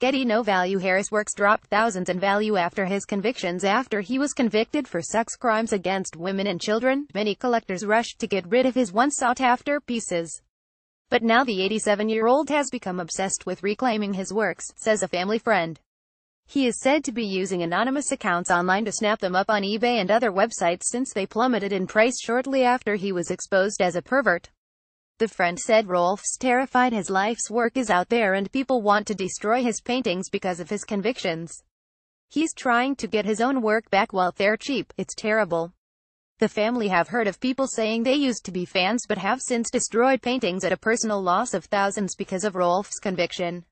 Getty no value Harris works dropped thousands in value after his convictions after he was convicted for sex crimes against women and children. Many collectors rushed to get rid of his once sought-after pieces. But now the 87-year-old has become obsessed with reclaiming his works, says a family friend. He is said to be using anonymous accounts online to snap them up on eBay and other websites since they plummeted in price shortly after he was exposed as a pervert. The friend said Rolf's terrified his life's work is out there and people want to destroy his paintings because of his convictions. He's trying to get his own work back while they're cheap, it's terrible. The family have heard of people saying they used to be fans but have since destroyed paintings at a personal loss of thousands because of Rolf's conviction.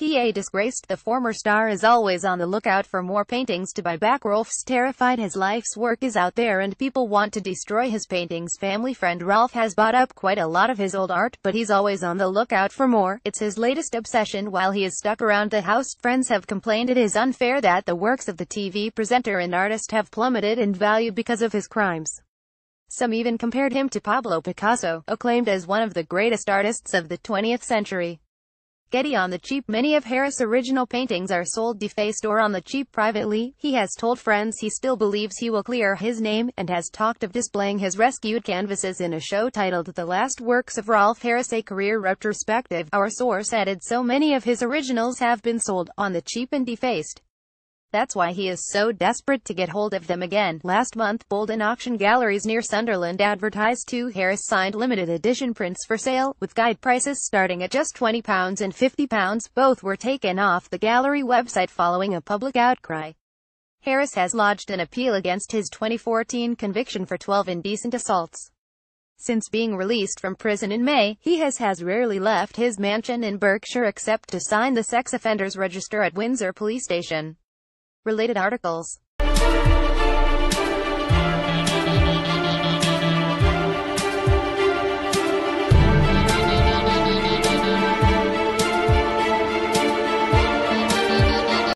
PA disgraced the former star is always on the lookout for more paintings to buy back Rolf's terrified his life's work is out there and people want to destroy his paintings family friend Ralph has bought up quite a lot of his old art but he's always on the lookout for more, it's his latest obsession while he is stuck around the house friends have complained it is unfair that the works of the TV presenter and artist have plummeted in value because of his crimes. Some even compared him to Pablo Picasso, acclaimed as one of the greatest artists of the 20th century. Getty on the cheap Many of Harris' original paintings are sold defaced or on the cheap privately. He has told friends he still believes he will clear his name, and has talked of displaying his rescued canvases in a show titled The Last Works of Rolf Harris A Career Retrospective. Our source added so many of his originals have been sold, on the cheap and defaced. That's why he is so desperate to get hold of them again. Last month, Bolden Auction Galleries near Sunderland advertised two Harris signed limited edition prints for sale, with guide prices starting at just £20 and £50. Both were taken off the gallery website following a public outcry. Harris has lodged an appeal against his 2014 conviction for 12 indecent assaults. Since being released from prison in May, he has, has rarely left his mansion in Berkshire except to sign the sex offenders register at Windsor Police Station. Related articles